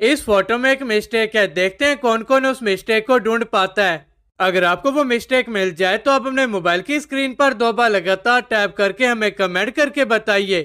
इस फोटो में एक मिस्टेक है देखते हैं कौन कौन उस मिस्टेक को ढूंढ पाता है अगर आपको वो मिस्टेक मिल जाए तो आप अपने मोबाइल की स्क्रीन पर दो बार लगातार टैप करके हमें कमेंट करके बताइए